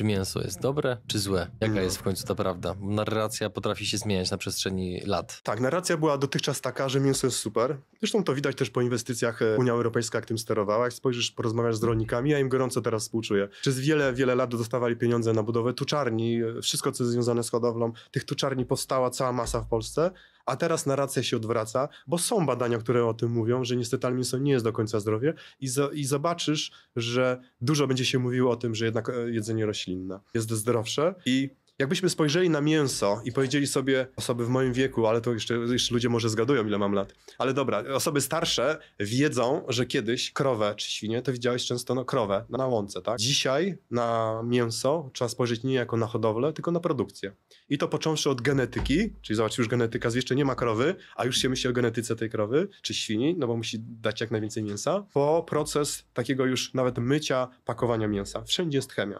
czy mięso jest dobre, czy złe. Jaka no. jest w końcu ta prawda? Narracja potrafi się zmieniać na przestrzeni lat. Tak, narracja była dotychczas taka, że mięso jest super. Zresztą to widać też po inwestycjach. E, Unia Europejska jak tym sterowała. Jak spojrzysz, porozmawiasz z rolnikami, ja im gorąco teraz współczuję. Przez wiele, wiele lat dostawali pieniądze na budowę tuczarni, e, wszystko co jest związane z hodowlą. Tych tuczarni powstała cała masa w Polsce a teraz narracja się odwraca, bo są badania, które o tym mówią, że niestety Alminson nie jest do końca zdrowie i, z, i zobaczysz, że dużo będzie się mówiło o tym, że jednak e, jedzenie roślinne jest zdrowsze i Jakbyśmy spojrzeli na mięso i powiedzieli sobie, osoby w moim wieku, ale to jeszcze, jeszcze ludzie może zgadują, ile mam lat. Ale dobra, osoby starsze wiedzą, że kiedyś krowę czy świnie to widziałeś często no, krowę na łące, tak? Dzisiaj na mięso trzeba spojrzeć nie jako na hodowlę, tylko na produkcję. I to począwszy od genetyki, czyli zobacz, już genetyka z jeszcze nie ma krowy, a już się myśli o genetyce tej krowy czy świni, no bo musi dać jak najwięcej mięsa, po proces takiego już nawet mycia, pakowania mięsa. Wszędzie jest chemia.